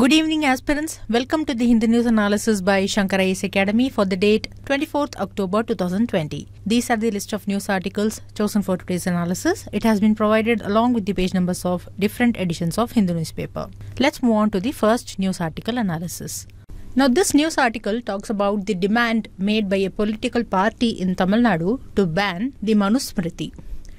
Good evening aspirants. Welcome to the Hindi News Analysis by Shankara Ace Academy for the date 24th October 2020. These are the list of news articles chosen for today's analysis. It has been provided along with the page numbers of different editions of Hindu newspaper. Let's move on to the first news article analysis. Now this news article talks about the demand made by a political party in Tamil Nadu to ban the Manusmriti.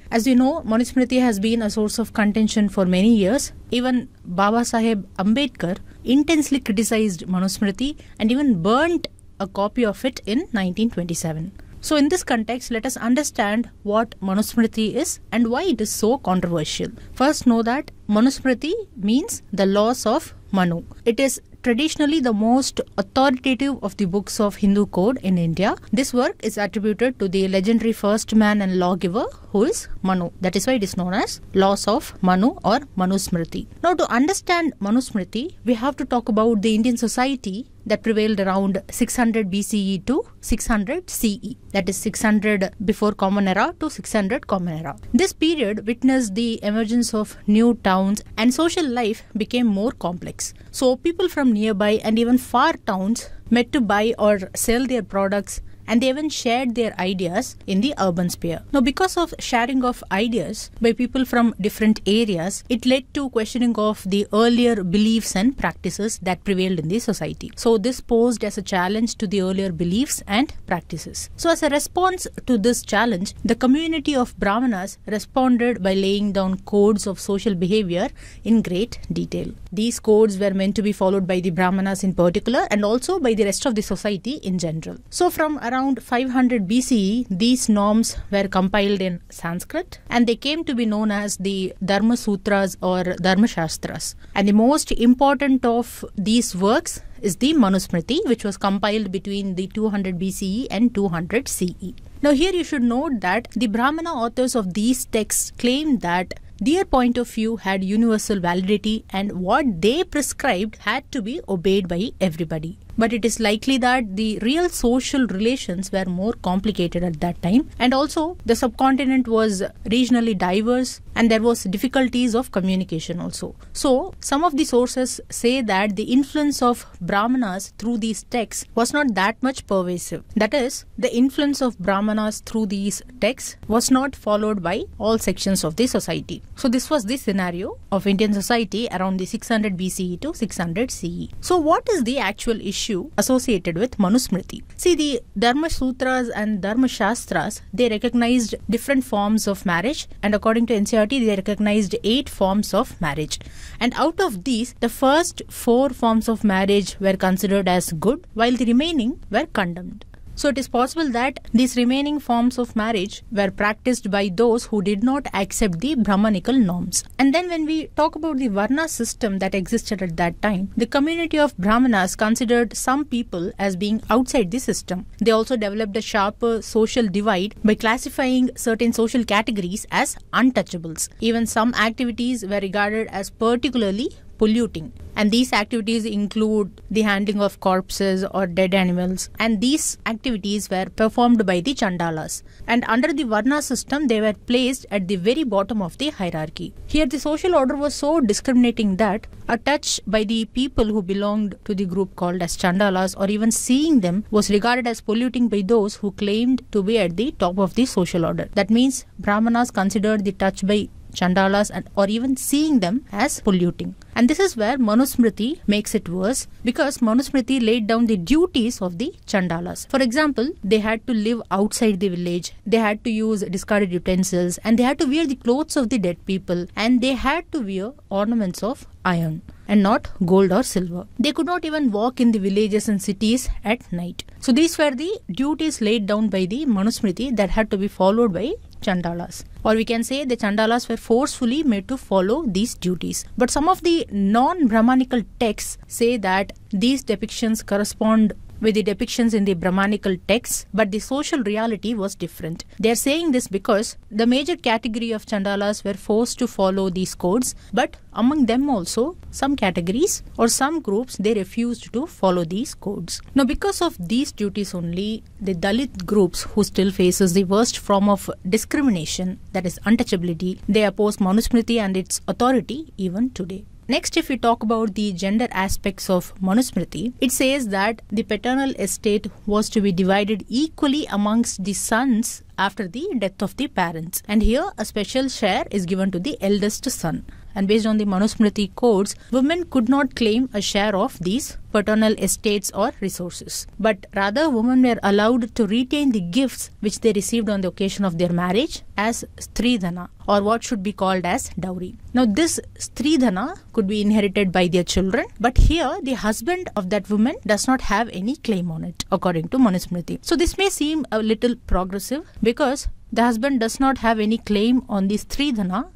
As you know, Manusmriti has been a source of contention for many years. Even Baba Sahib Ambedkar intensely criticized Manusmriti and even burnt a copy of it in 1927. So, in this context, let us understand what Manusmriti is and why it is so controversial. First, know that Manusmriti means the loss of Manu. It is traditionally the most authoritative of the books of Hindu code in India. This work is attributed to the legendary first man and lawgiver who is Manu. That is why it is known as Laws of Manu or Manusmriti. Now to understand Manusmriti, we have to talk about the Indian society that prevailed around 600 BCE to 600 CE, that is 600 before Common Era to 600 Common Era. This period witnessed the emergence of new towns and social life became more complex. So people from nearby and even far towns met to buy or sell their products and they even shared their ideas in the urban sphere. Now, because of sharing of ideas by people from different areas, it led to questioning of the earlier beliefs and practices that prevailed in the society. So, this posed as a challenge to the earlier beliefs and practices. So, as a response to this challenge, the community of Brahmanas responded by laying down codes of social behavior in great detail. These codes were meant to be followed by the Brahmanas in particular and also by the rest of the society in general. So, from around around 500 BCE, these norms were compiled in Sanskrit and they came to be known as the Dharma Sutras or Dharma Shastras. And the most important of these works is the Manusmriti, which was compiled between the 200 BCE and 200 CE. Now, here you should note that the Brahmana authors of these texts claim that their point of view had universal validity and what they prescribed had to be obeyed by everybody but it is likely that the real social relations were more complicated at that time. And also, the subcontinent was regionally diverse and there was difficulties of communication also. So, some of the sources say that the influence of Brahmanas through these texts was not that much pervasive. That is, the influence of Brahmanas through these texts was not followed by all sections of the society. So, this was the scenario of Indian society around the 600 BCE to 600 CE. So, what is the actual issue? issue associated with Manusmriti. See, the Dharma Sutras and Dharma Shastras, they recognized different forms of marriage, and according to NCRT, they recognized eight forms of marriage. And out of these, the first four forms of marriage were considered as good, while the remaining were condemned. So it is possible that these remaining forms of marriage were practiced by those who did not accept the Brahmanical norms. And then when we talk about the Varna system that existed at that time, the community of Brahmanas considered some people as being outside the system. They also developed a sharper social divide by classifying certain social categories as untouchables. Even some activities were regarded as particularly polluting. And these activities include the handling of corpses or dead animals. And these activities were performed by the Chandalas. And under the Varna system, they were placed at the very bottom of the hierarchy. Here, the social order was so discriminating that a touch by the people who belonged to the group called as Chandalas or even seeing them was regarded as polluting by those who claimed to be at the top of the social order. That means Brahmanas considered the touch by chandalas, and, or even seeing them as polluting. And this is where Manusmriti makes it worse because Manusmriti laid down the duties of the chandalas. For example, they had to live outside the village, they had to use discarded utensils, and they had to wear the clothes of the dead people, and they had to wear ornaments of iron and not gold or silver. They could not even walk in the villages and cities at night. So these were the duties laid down by the Manusmriti that had to be followed by chandalas. Or we can say the chandalas were forcefully made to follow these duties. But some of the non Brahmanical texts say that these depictions correspond with the depictions in the Brahmanical texts, but the social reality was different. They're saying this because the major category of Chandalas were forced to follow these codes, but among them also, some categories or some groups they refused to follow these codes. Now, because of these duties only, the Dalit groups who still faces the worst form of discrimination, that is untouchability, they oppose Manusmriti and its authority even today. Next, if we talk about the gender aspects of Manusmriti, it says that the paternal estate was to be divided equally amongst the sons after the death of the parents. And here, a special share is given to the eldest son and based on the Manusmriti codes, women could not claim a share of these paternal estates or resources. But rather, women were allowed to retain the gifts which they received on the occasion of their marriage as stridhana, or what should be called as dowry. Now, this stridhana could be inherited by their children, but here the husband of that woman does not have any claim on it, according to Manusmriti. So, this may seem a little progressive because the husband does not have any claim on these three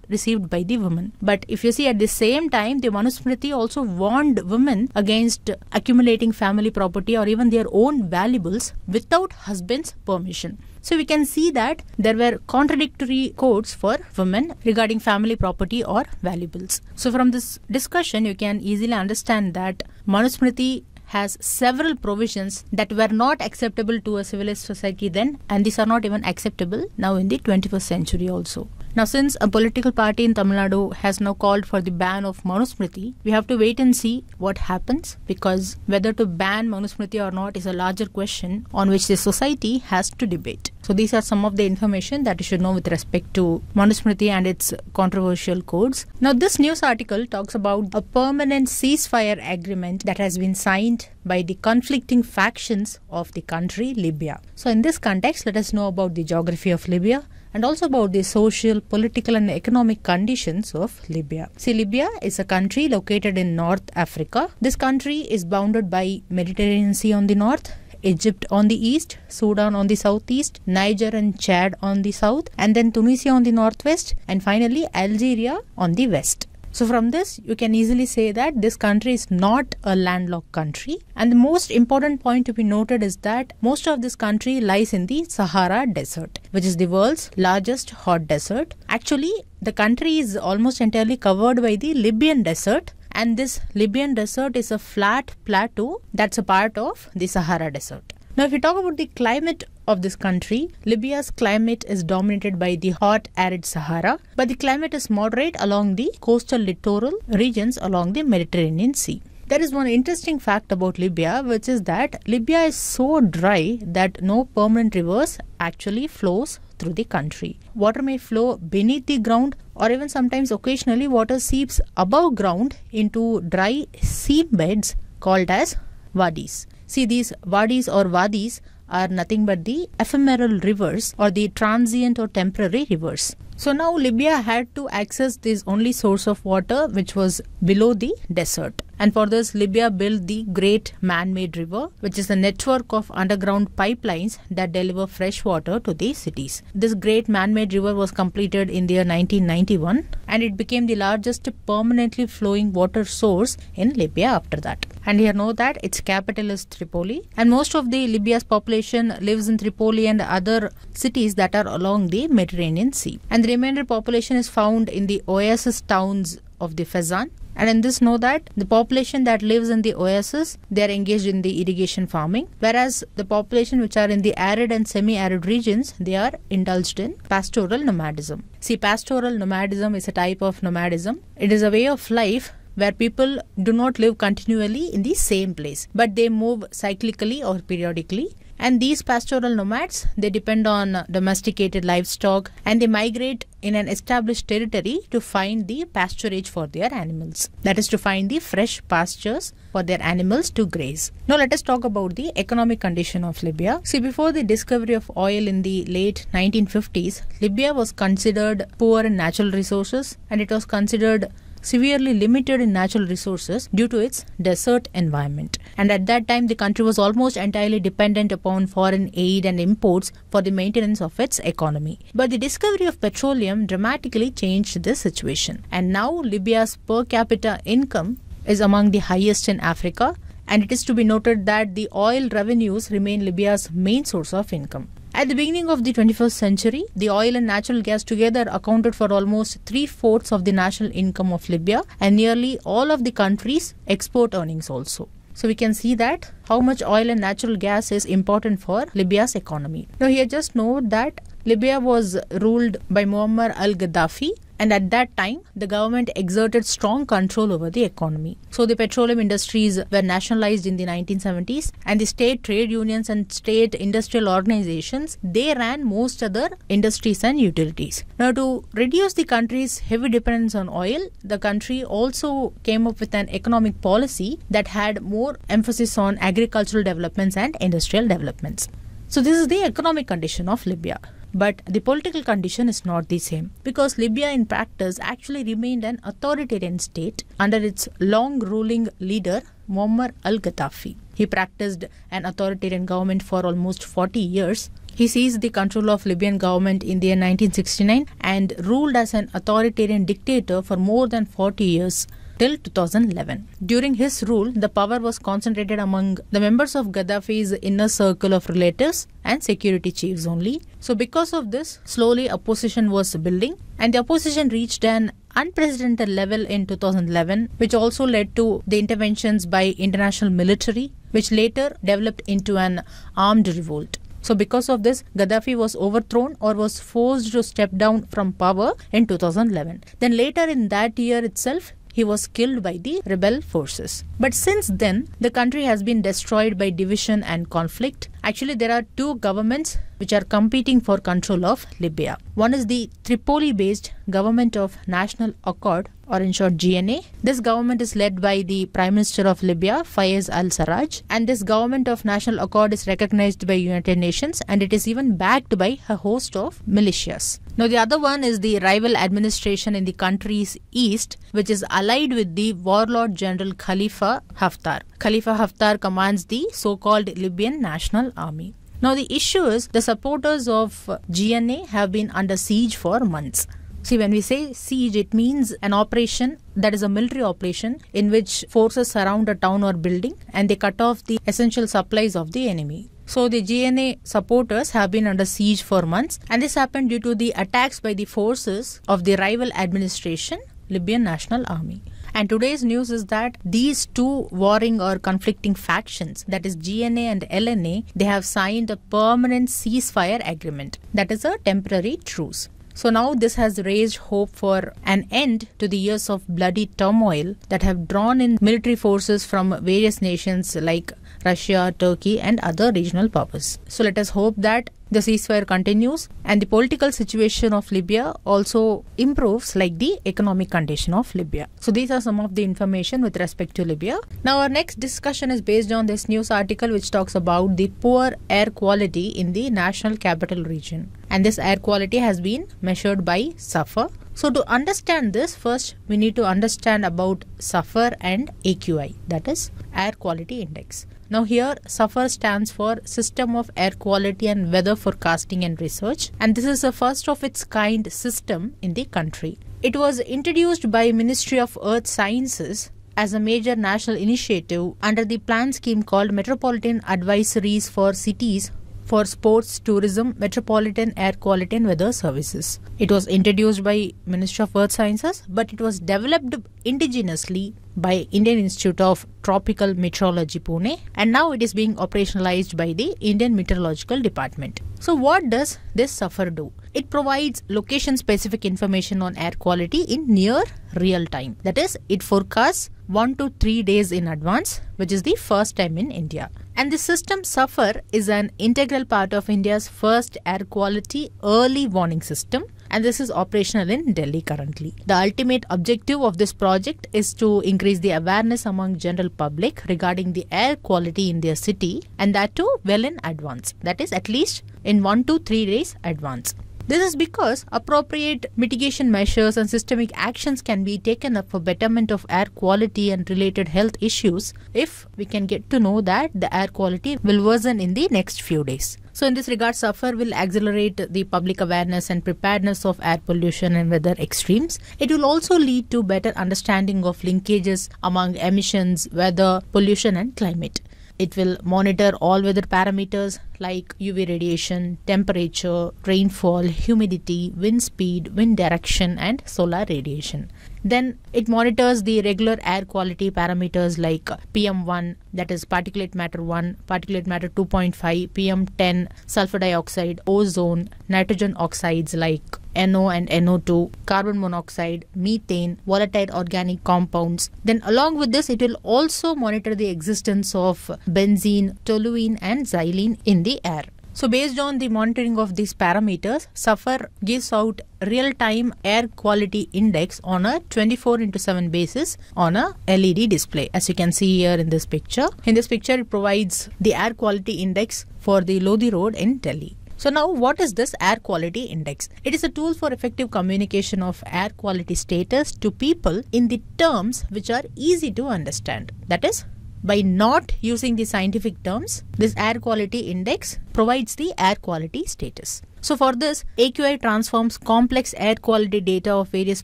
received by the woman. But if you see at the same time, the Manusmriti also warned women against accumulating family property or even their own valuables without husband's permission. So we can see that there were contradictory codes for women regarding family property or valuables. So from this discussion, you can easily understand that Manusmriti has several provisions that were not acceptable to a civilized society then, and these are not even acceptable now in the 21st century also. Now, since a political party in Tamil Nadu has now called for the ban of Manusmriti, we have to wait and see what happens because whether to ban Manusmriti or not is a larger question on which the society has to debate. So, these are some of the information that you should know with respect to Manusmriti and its controversial codes. Now, this news article talks about a permanent ceasefire agreement that has been signed by the conflicting factions of the country, Libya. So, in this context, let us know about the geography of Libya and also about the social, political, and economic conditions of Libya. See, Libya is a country located in North Africa. This country is bounded by Mediterranean Sea on the north, Egypt on the east, Sudan on the southeast, Niger and Chad on the south, and then Tunisia on the northwest, and finally Algeria on the west. So from this, you can easily say that this country is not a landlocked country. And the most important point to be noted is that most of this country lies in the Sahara Desert, which is the world's largest hot desert. Actually, the country is almost entirely covered by the Libyan desert, and this Libyan desert is a flat plateau that's a part of the Sahara Desert. Now, if we talk about the climate of this country, Libya's climate is dominated by the hot, arid Sahara, but the climate is moderate along the coastal littoral regions along the Mediterranean Sea. There is one interesting fact about Libya, which is that Libya is so dry that no permanent rivers actually flows through the country. Water may flow beneath the ground, or even sometimes occasionally, water seeps above ground into dry seabeds called as wadis. See, these wadis or wadis are nothing but the ephemeral rivers or the transient or temporary rivers. So now Libya had to access this only source of water which was below the desert. And for this, Libya built the Great Man-Made River, which is a network of underground pipelines that deliver fresh water to these cities. This Great Man-Made River was completed in the year 1991 and it became the largest permanently flowing water source in Libya after that. And here know that its capital is Tripoli and most of the Libya's population lives in Tripoli and other cities that are along the Mediterranean Sea. And the remainder population is found in the oasis towns of the Fezzan and in this know that the population that lives in the oasis, they are engaged in the irrigation farming, whereas the population which are in the arid and semi-arid regions, they are indulged in pastoral nomadism. See, pastoral nomadism is a type of nomadism. It is a way of life where people do not live continually in the same place, but they move cyclically or periodically and these pastoral nomads, they depend on domesticated livestock and they migrate in an established territory to find the pasturage for their animals. That is to find the fresh pastures for their animals to graze. Now let us talk about the economic condition of Libya. See before the discovery of oil in the late 1950s, Libya was considered poor in natural resources and it was considered severely limited in natural resources due to its desert environment. And at that time, the country was almost entirely dependent upon foreign aid and imports for the maintenance of its economy. But the discovery of petroleum dramatically changed this situation. And now, Libya's per capita income is among the highest in Africa. And it is to be noted that the oil revenues remain Libya's main source of income. At the beginning of the 21st century, the oil and natural gas together accounted for almost three fourths of the national income of Libya and nearly all of the country's export earnings also. So we can see that how much oil and natural gas is important for Libya's economy. Now here just note that Libya was ruled by Muammar al-Gaddafi and at that time, the government exerted strong control over the economy. So the petroleum industries were nationalized in the 1970s, and the state trade unions and state industrial organizations they ran most other industries and utilities. Now, to reduce the country's heavy dependence on oil, the country also came up with an economic policy that had more emphasis on agricultural developments and industrial developments. So, this is the economic condition of Libya. But the political condition is not the same because Libya, in practice, actually remained an authoritarian state under its long ruling leader, Muammar al Gaddafi. He practiced an authoritarian government for almost 40 years. He seized the control of Libyan government in the year 1969 and ruled as an authoritarian dictator for more than 40 years till 2011. During his rule, the power was concentrated among the members of Gaddafi's inner circle of relatives and security chiefs only, so, because of this, slowly opposition was building, and the opposition reached an unprecedented level in 2011, which also led to the interventions by international military, which later developed into an armed revolt. So, because of this, Gaddafi was overthrown or was forced to step down from power in 2011. Then, later in that year itself, he was killed by the rebel forces. But since then, the country has been destroyed by division and conflict. Actually, there are two governments which are competing for control of Libya. One is the Tripoli based Government of National Accord, or in short GNA. This government is led by the Prime Minister of Libya, Fayez al Sarraj, and this Government of National Accord is recognized by United Nations and it is even backed by a host of militias. Now, the other one is the rival administration in the country's east, which is allied with the warlord General Khalifa Haftar. Khalifa Haftar commands the so called Libyan National Army. Now, the issue is the supporters of GNA have been under siege for months. See, when we say siege, it means an operation that is a military operation in which forces surround a town or building and they cut off the essential supplies of the enemy. So, the GNA supporters have been under siege for months, and this happened due to the attacks by the forces of the rival administration, Libyan National Army. And today's news is that these two warring or conflicting factions, that is GNA and LNA, they have signed a permanent ceasefire agreement, that is a temporary truce. So now this has raised hope for an end to the years of bloody turmoil that have drawn in military forces from various nations like Russia, Turkey, and other regional powers. So let us hope that the ceasefire continues and the political situation of Libya also improves like the economic condition of Libya. So these are some of the information with respect to Libya. Now our next discussion is based on this news article which talks about the poor air quality in the national capital region. And this air quality has been measured by SAFA. So to understand this first we need to understand about SAFER and AQI that is air quality index. Now here SUFFER stands for System of Air Quality and Weather Forecasting and Research and this is the first of its kind system in the country. It was introduced by Ministry of Earth Sciences as a major national initiative under the plan scheme called Metropolitan Advisories for Cities for sports, tourism, metropolitan air quality and weather services. It was introduced by Ministry of Earth Sciences but it was developed indigenously by Indian Institute of Tropical Meteorology Pune and now it is being operationalized by the Indian Meteorological Department. So what does this suffer do? It provides location specific information on air quality in near real time. That is it forecasts 1 to 3 days in advance which is the first time in India. And the system SUFFER is an integral part of India's first air quality early warning system and this is operational in Delhi currently. The ultimate objective of this project is to increase the awareness among general public regarding the air quality in their city and that too well in advance. That is at least in 1 to 3 days advance. This is because appropriate mitigation measures and systemic actions can be taken up for betterment of air quality and related health issues if we can get to know that the air quality will worsen in the next few days. So in this regard, SUFFER will accelerate the public awareness and preparedness of air pollution and weather extremes. It will also lead to better understanding of linkages among emissions, weather, pollution and climate. It will monitor all weather parameters like UV radiation, temperature, rainfall, humidity, wind speed, wind direction, and solar radiation. Then it monitors the regular air quality parameters like PM1, that is particulate matter 1, particulate matter 2.5, PM10, sulfur dioxide, ozone, nitrogen oxides like NO and NO2, carbon monoxide, methane, volatile organic compounds. Then, along with this, it will also monitor the existence of benzene, toluene, and xylene in the air. So based on the monitoring of these parameters, Suffer gives out real-time air quality index on a 24 into 7 basis on a LED display as you can see here in this picture. In this picture it provides the air quality index for the Lodi road in Delhi. So now what is this air quality index? It is a tool for effective communication of air quality status to people in the terms which are easy to understand. That is by not using the scientific terms, this air quality index provides the air quality status. So for this, AQI transforms complex air quality data of various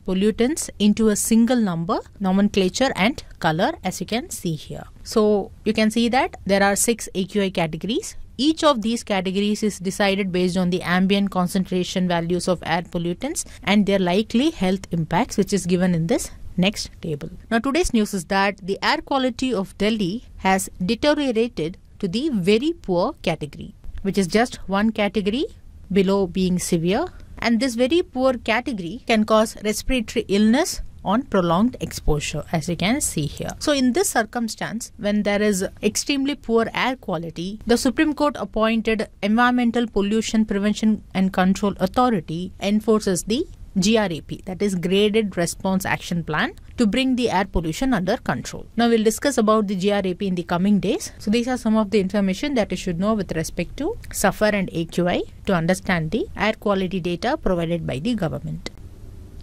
pollutants into a single number, nomenclature and color as you can see here. So you can see that there are six AQI categories. Each of these categories is decided based on the ambient concentration values of air pollutants and their likely health impacts which is given in this next table. Now today's news is that the air quality of Delhi has deteriorated to the very poor category which is just one category below being severe and this very poor category can cause respiratory illness on prolonged exposure as you can see here. So in this circumstance when there is extremely poor air quality the Supreme Court appointed Environmental Pollution Prevention and Control Authority enforces the GRAP, that is Graded Response Action Plan, to bring the air pollution under control. Now we'll discuss about the GRAP in the coming days. So these are some of the information that you should know with respect to SUFFER and AQI to understand the air quality data provided by the government.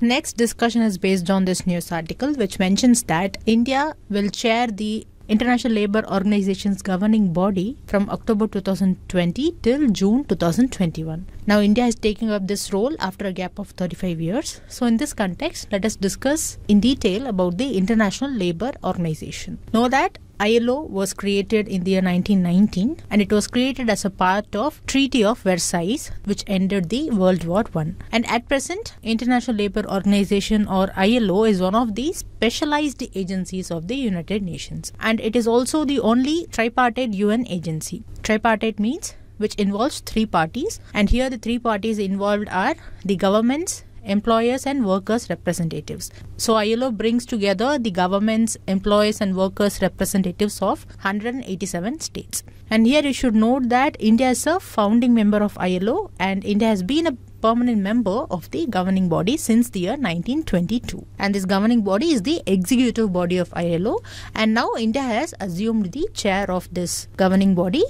Next discussion is based on this news article which mentions that India will chair the International Labour Organization's governing body from October 2020 till June 2021. Now, India is taking up this role after a gap of 35 years. So, in this context, let us discuss in detail about the International Labour Organization. Know that ILO was created in the year 1919 and it was created as a part of Treaty of Versailles which ended the World War 1. And at present International Labour Organization or ILO is one of the specialized agencies of the United Nations and it is also the only tripartite UN agency. Tripartite means which involves three parties and here the three parties involved are the governments employers and workers' representatives. So ILO brings together the governments, employers and workers' representatives of 187 states. And here you should note that India is a founding member of ILO and India has been a permanent member of the governing body since the year 1922. And this governing body is the executive body of ILO. And now India has assumed the chair of this governing body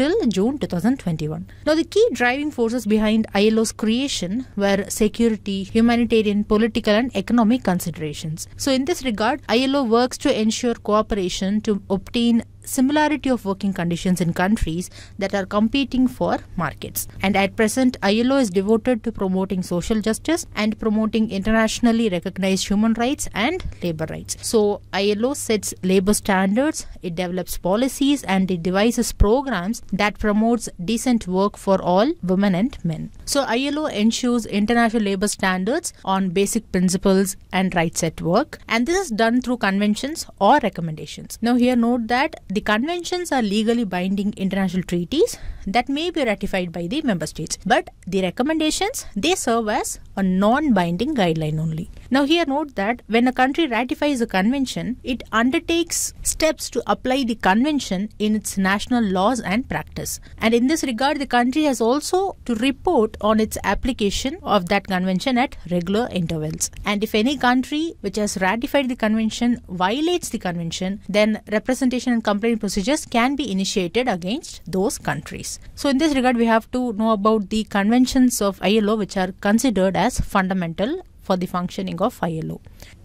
till June 2021. Now, the key driving forces behind ILO's creation were security, humanitarian, political, and economic considerations. So, in this regard, ILO works to ensure cooperation to obtain similarity of working conditions in countries that are competing for markets. And at present, ILO is devoted to promoting social justice and promoting internationally recognized human rights and labor rights. So, ILO sets labor standards, it develops policies, and it devises programs that promotes decent work for all women and men. So, ILO ensures international labor standards on basic principles and rights at work, and this is done through conventions or recommendations. Now, here note that the conventions are legally binding international treaties that may be ratified by the member states. But the recommendations, they serve as a non-binding guideline only. Now here note that when a country ratifies a convention, it undertakes steps to apply the convention in its national laws and practice. And in this regard, the country has also to report on its application of that convention at regular intervals. And if any country which has ratified the convention violates the convention, then representation and complaint procedures can be initiated against those countries. So in this regard, we have to know about the conventions of ILO which are considered as fundamental for the functioning of ILO.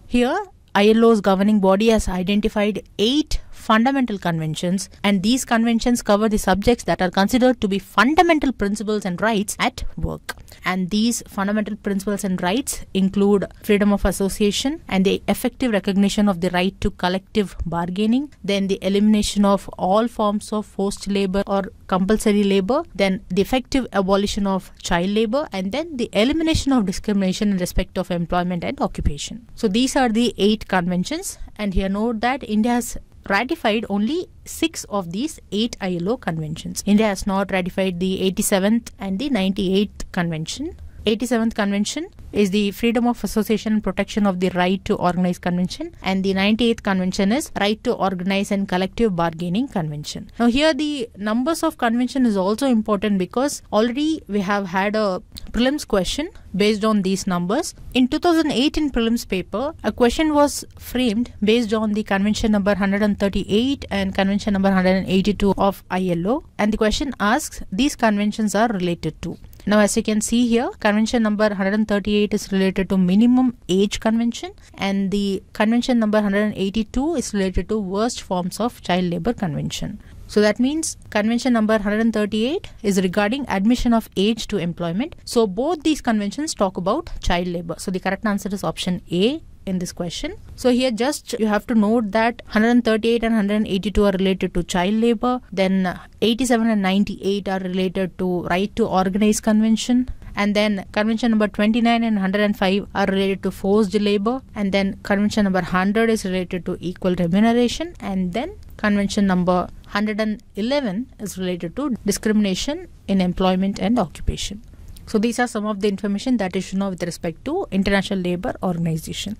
Here, ILO's governing body has identified eight fundamental conventions, and these conventions cover the subjects that are considered to be fundamental principles and rights at work. And these fundamental principles and rights include freedom of association and the effective recognition of the right to collective bargaining, then the elimination of all forms of forced labor or compulsory labor, then the effective abolition of child labor, and then the elimination of discrimination in respect of employment and occupation. So these are the eight conventions, and here note that India's ratified only six of these eight ILO conventions. India has not ratified the 87th and the 98th convention 87th Convention is the Freedom of Association and Protection of the Right to Organize Convention, and the 98th Convention is Right to Organize and Collective Bargaining Convention. Now, here the numbers of convention is also important because already we have had a prelims question based on these numbers. In 2018 prelims paper, a question was framed based on the convention number 138 and convention number 182 of ILO, and the question asks these conventions are related to. Now, as you can see here, convention number 138 is related to minimum age convention and the convention number 182 is related to worst forms of child labor convention. So that means convention number 138 is regarding admission of age to employment. So both these conventions talk about child labor. So the correct answer is option A, in this question. So here just you have to note that 138 and 182 are related to child labor. Then 87 and 98 are related to right to organize convention and then convention number 29 and 105 are related to forced labor and then convention number 100 is related to equal remuneration and then convention number 111 is related to discrimination in employment and occupation so these are some of the information that is should know with respect to International Labour Organization.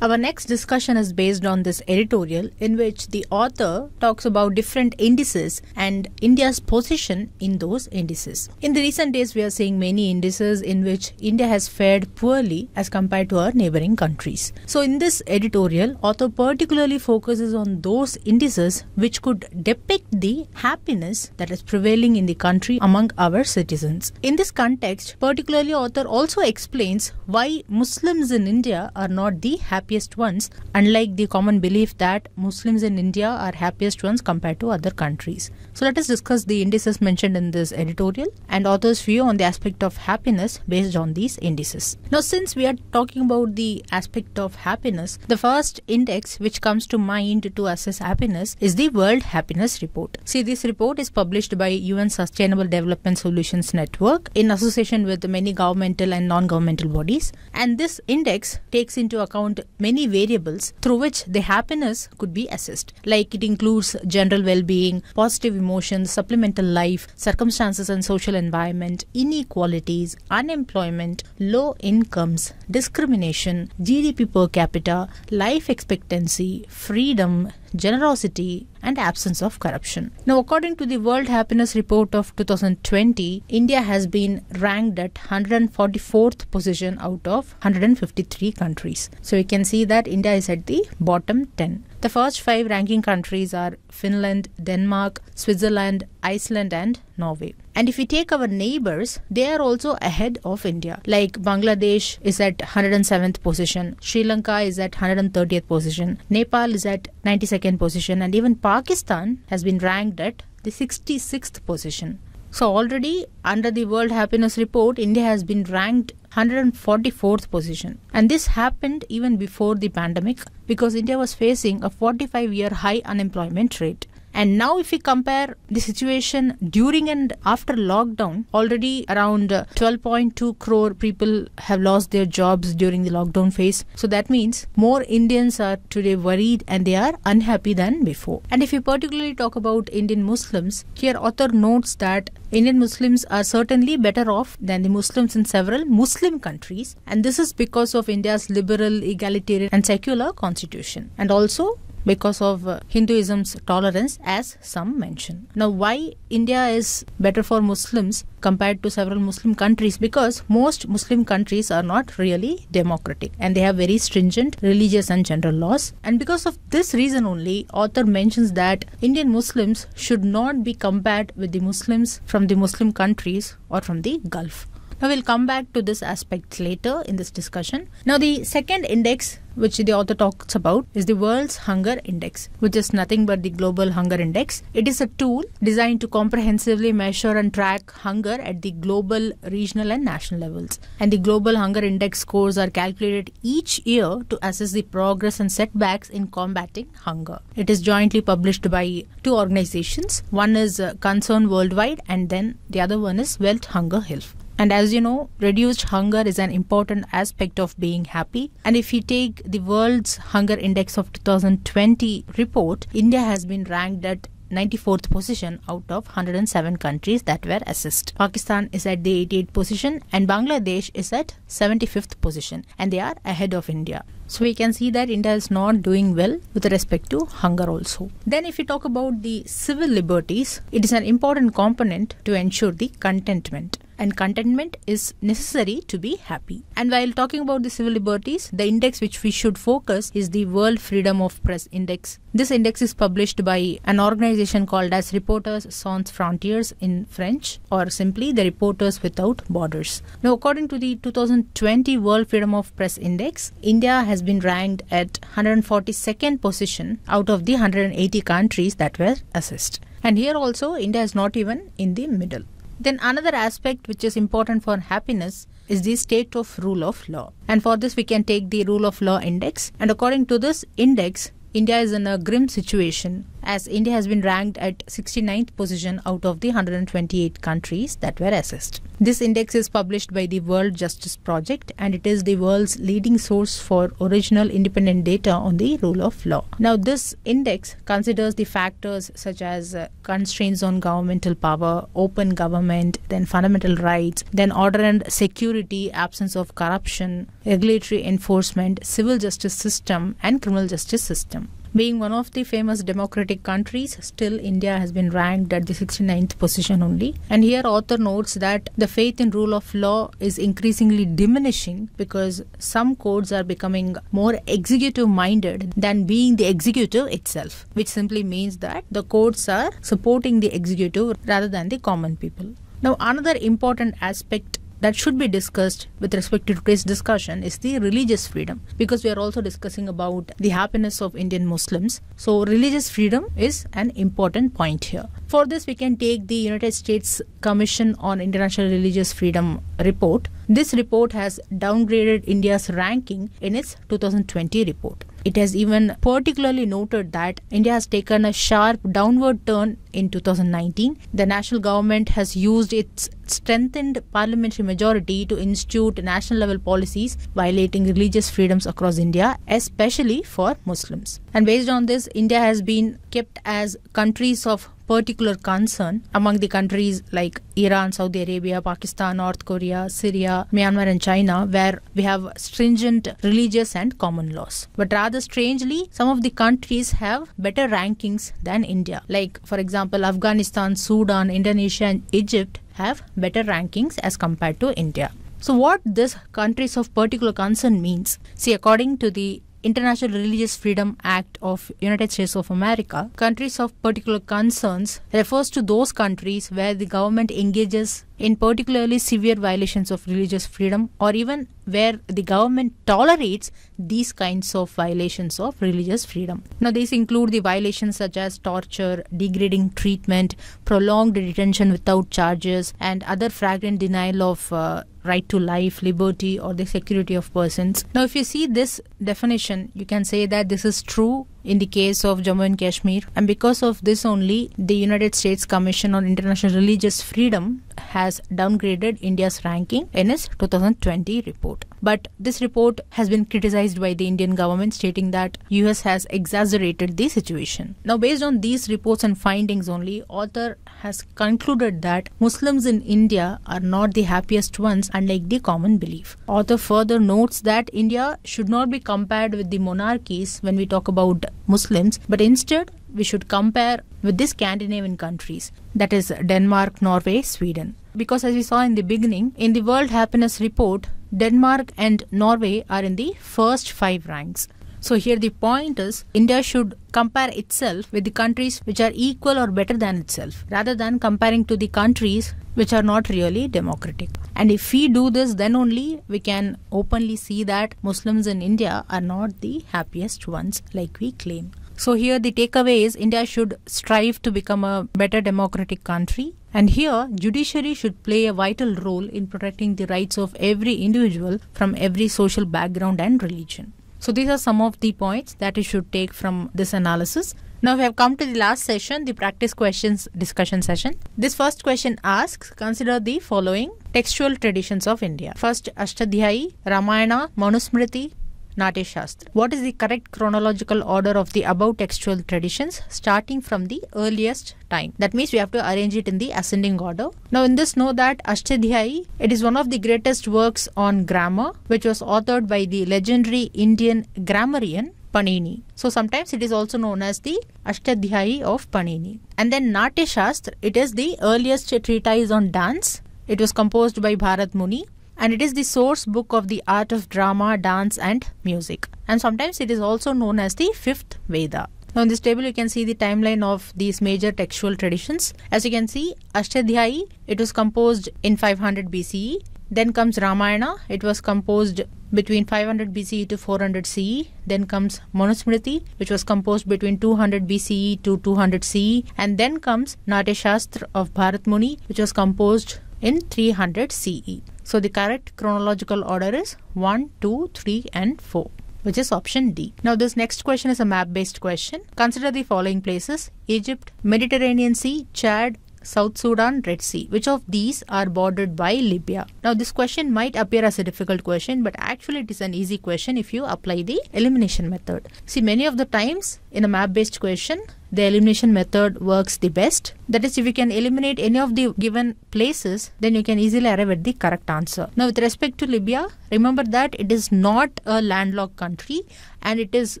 Our next discussion is based on this editorial in which the author talks about different indices and India's position in those indices. In the recent days, we are seeing many indices in which India has fared poorly as compared to our neighboring countries. So, in this editorial, author particularly focuses on those indices which could depict the happiness that is prevailing in the country among our citizens. In this context, particularly author also explains why Muslims in India are not the happy happiest ones, unlike the common belief that Muslims in India are happiest ones compared to other countries. So let us discuss the indices mentioned in this editorial and author's view on the aspect of happiness based on these indices. Now, since we are talking about the aspect of happiness, the first index which comes to mind to assess happiness is the World Happiness Report. See, this report is published by UN Sustainable Development Solutions Network in association with many governmental and non governmental bodies, and this index takes into account many variables through which the happiness could be assessed. Like it includes general well being, positive emotions, supplemental life, circumstances and social environment, inequalities, unemployment, low incomes, discrimination, GDP per capita, life expectancy, freedom, generosity, and absence of corruption. Now, according to the World Happiness Report of 2020, India has been ranked at 144th position out of 153 countries. So, you can see that India is at the bottom 10. The first five ranking countries are Finland, Denmark, Switzerland, Iceland, and Norway. And if we take our neighbors, they are also ahead of India. Like Bangladesh is at 107th position, Sri Lanka is at 130th position, Nepal is at 92nd position, and even Pakistan has been ranked at the 66th position. So, already under the World Happiness Report, India has been ranked 144th position. And this happened even before the pandemic because India was facing a 45 year high unemployment rate. And now, if we compare the situation during and after lockdown, already around 12.2 uh, crore people have lost their jobs during the lockdown phase. So that means more Indians are today worried and they are unhappy than before. And if we particularly talk about Indian Muslims, here author notes that Indian Muslims are certainly better off than the Muslims in several Muslim countries, and this is because of India's liberal, egalitarian, and secular constitution. And also, because of uh, Hinduism's tolerance, as some mention. Now, why India is better for Muslims compared to several Muslim countries? Because most Muslim countries are not really democratic and they have very stringent religious and gender laws. And because of this reason only, author mentions that Indian Muslims should not be compared with the Muslims from the Muslim countries or from the Gulf. Now we'll come back to this aspect later in this discussion. Now the second index which the author talks about is the World's Hunger Index, which is nothing but the Global Hunger Index. It is a tool designed to comprehensively measure and track hunger at the global, regional, and national levels. And the Global Hunger Index scores are calculated each year to assess the progress and setbacks in combating hunger. It is jointly published by two organizations. One is uh, Concern Worldwide, and then the other one is Welt Hunger Health. And as you know, reduced hunger is an important aspect of being happy. And if you take the world's hunger index of 2020 report, India has been ranked at 94th position out of 107 countries that were assessed. Pakistan is at the 88th position and Bangladesh is at 75th position and they are ahead of India. So we can see that India is not doing well with respect to hunger also. Then if you talk about the civil liberties, it is an important component to ensure the contentment and contentment is necessary to be happy. And while talking about the civil liberties, the index which we should focus is the World Freedom of Press Index. This index is published by an organization called as Reporters Sans Frontières in French, or simply the Reporters Without Borders. Now, according to the 2020 World Freedom of Press Index, India has been ranked at 142nd position out of the 180 countries that were assessed. And here also, India is not even in the middle. Then another aspect which is important for happiness is the state of rule of law. And for this we can take the rule of law index and according to this index India is in a grim situation as India has been ranked at 69th position out of the 128 countries that were assessed. This index is published by the World Justice Project and it is the world's leading source for original independent data on the rule of law. Now, this index considers the factors such as uh, constraints on governmental power, open government, then fundamental rights, then order and security, absence of corruption, regulatory enforcement, civil justice system, and criminal justice system. Being one of the famous democratic countries, still India has been ranked at the 69th position only. And here author notes that the faith in rule of law is increasingly diminishing because some courts are becoming more executive minded than being the executive itself, which simply means that the courts are supporting the executive rather than the common people. Now, another important aspect that should be discussed with respect to today's discussion is the religious freedom because we are also discussing about the happiness of Indian Muslims. So, religious freedom is an important point here. For this, we can take the United States Commission on International Religious Freedom report. This report has downgraded India's ranking in its 2020 report. It has even particularly noted that India has taken a sharp downward turn in 2019. The national government has used its strengthened parliamentary majority to institute national level policies violating religious freedoms across India, especially for Muslims. And based on this, India has been kept as countries of particular concern among the countries like Iran, Saudi Arabia, Pakistan, North Korea, Syria, Myanmar, and China, where we have stringent religious and common laws. But rather strangely, some of the countries have better rankings than India. Like, for example, Afghanistan, Sudan, Indonesia, and Egypt have better rankings as compared to India. So, what this countries of particular concern means? See, according to the International Religious Freedom Act of United States of America, countries of particular concerns refers to those countries where the government engages in particularly severe violations of religious freedom or even where the government tolerates these kinds of violations of religious freedom. Now, these include the violations such as torture, degrading treatment, prolonged detention without charges, and other flagrant denial of uh, right to life, liberty, or the security of persons. Now, if you see this definition, you can say that this is true in the case of Jammu and Kashmir. And because of this only, the United States Commission on International Religious Freedom has downgraded India's ranking in its 2020 report. But this report has been criticized by the Indian government stating that US has exaggerated the situation. Now based on these reports and findings only, author has concluded that Muslims in India are not the happiest ones unlike the common belief. Author further notes that India should not be compared with the monarchies when we talk about Muslims, but instead we should compare with the Scandinavian countries, that is Denmark, Norway, Sweden. Because as we saw in the beginning, in the World Happiness Report, Denmark and Norway are in the first five ranks. So here the point is India should compare itself with the countries which are equal or better than itself rather than comparing to the countries which are not really democratic. And if we do this, then only we can openly see that Muslims in India are not the happiest ones like we claim. So, here the takeaway is India should strive to become a better democratic country. And here, judiciary should play a vital role in protecting the rights of every individual from every social background and religion. So, these are some of the points that you should take from this analysis. Now we have come to the last session, the practice questions discussion session. This first question asks, consider the following textual traditions of India. First, Ashtadhyayi, Ramayana, Manusmriti, Natyashastra. What is the correct chronological order of the above textual traditions starting from the earliest time? That means we have to arrange it in the ascending order. Now in this know that Ashtadhyayi, it is one of the greatest works on grammar which was authored by the legendary Indian grammarian Panini. So sometimes it is also known as the Ashtadhyayi of Panini. And then Natya Shastra, it is the earliest treatise on dance. It was composed by Bharat Muni and it is the source book of the art of drama, dance and music. And sometimes it is also known as the fifth Veda. Now in this table you can see the timeline of these major textual traditions. As you can see, Ashtadhyayi, it was composed in 500 BCE. Then comes Ramayana, it was composed between 500 BCE to 400 CE. Then comes Manusmriti, which was composed between 200 BCE to 200 CE. And then comes Natyashastra of Bharat Muni, which was composed in 300 CE. So the correct chronological order is 1, 2, 3 and 4 which is option D. Now this next question is a map based question. Consider the following places Egypt, Mediterranean Sea, Chad, South Sudan, Red Sea. Which of these are bordered by Libya? Now this question might appear as a difficult question but actually it is an easy question if you apply the elimination method. See many of the times in a map based question the elimination method works the best. That is, if you can eliminate any of the given places, then you can easily arrive at the correct answer. Now, with respect to Libya, remember that it is not a landlocked country and it is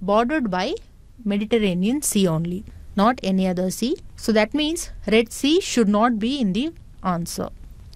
bordered by Mediterranean Sea only not any other C. So that means Red C should not be in the answer.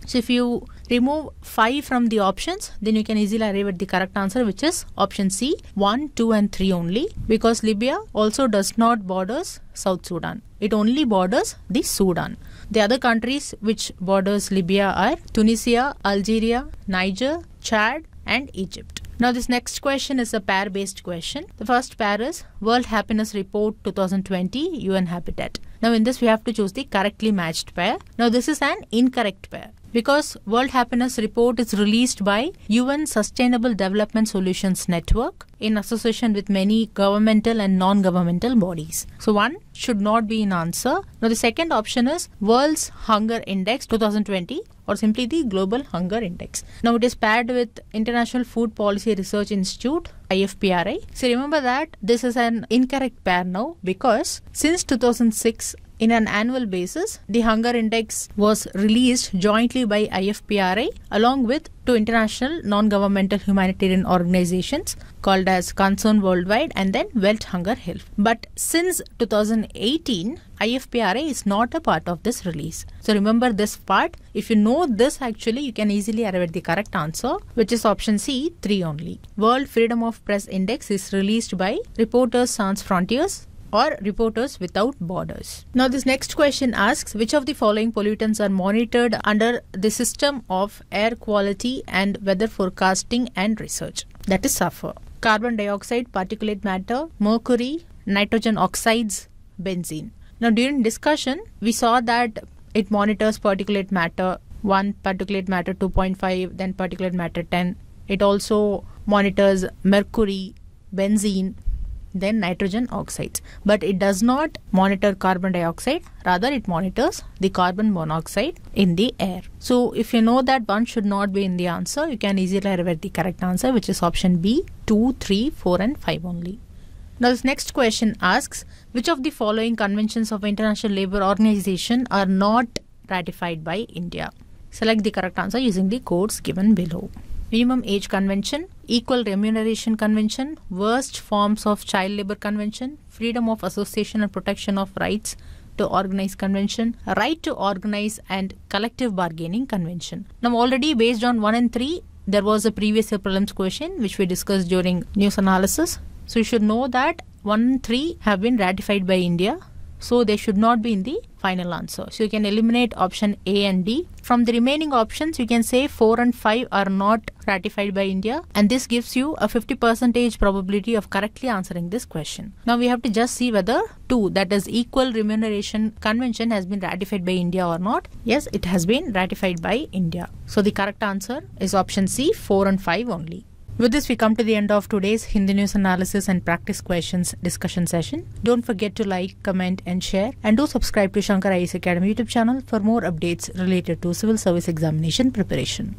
So if you remove 5 from the options then you can easily arrive at the correct answer which is option C 1, 2 and 3 only because Libya also does not borders South Sudan. It only borders the Sudan. The other countries which borders Libya are Tunisia, Algeria, Niger, Chad and Egypt. Now, this next question is a pair based question. The first pair is World Happiness Report 2020 UN Habitat. Now, in this, we have to choose the correctly matched pair. Now, this is an incorrect pair because World Happiness Report is released by UN Sustainable Development Solutions Network in association with many governmental and non-governmental bodies. So one should not be in answer. Now the second option is World's Hunger Index 2020 or simply the Global Hunger Index. Now it is paired with International Food Policy Research Institute IFPRI. So remember that this is an incorrect pair now because since 2006 in an annual basis, the hunger index was released jointly by IFPRI along with two international non-governmental humanitarian organizations called as Concern Worldwide and then Welt Hunger Help. But since 2018, IFPRA is not a part of this release. So remember this part. If you know this actually, you can easily arrive at the correct answer, which is option C, 3 only. World Freedom of Press Index is released by Reporters Sans Frontiers or Reporters Without Borders. Now, this next question asks which of the following pollutants are monitored under the system of air quality and weather forecasting and research? That is sulfur, carbon dioxide, particulate matter, mercury, nitrogen oxides, benzene. Now, during discussion, we saw that it monitors particulate matter 1, particulate matter 2.5, then particulate matter 10. It also monitors mercury, benzene, then nitrogen oxides but it does not monitor carbon dioxide rather it monitors the carbon monoxide in the air so if you know that one should not be in the answer you can easily revert the correct answer which is option b 2 3 4 and 5 only now, this next question asks which of the following conventions of International Labour Organization are not ratified by India? Select the correct answer using the codes given below. Minimum Age Convention, Equal Remuneration Convention, Worst Forms of Child Labor Convention, Freedom of Association and Protection of Rights to Organize Convention, Right to Organize and Collective Bargaining Convention. Now already based on 1 and 3, there was a previous year prelims question which we discussed during news analysis. So you should know that 1 and 3 have been ratified by India so they should not be in the final answer. So you can eliminate option A and D. From the remaining options, you can say 4 and 5 are not ratified by India. And this gives you a 50 percent probability of correctly answering this question. Now we have to just see whether 2, that is Equal Remuneration Convention has been ratified by India or not. Yes, it has been ratified by India. So the correct answer is option C, 4 and 5 only. With this, we come to the end of today's Hindi News Analysis and Practice Questions discussion session. Don't forget to like, comment, and share. And do subscribe to Shankar IAS Academy YouTube channel for more updates related to civil service examination preparation.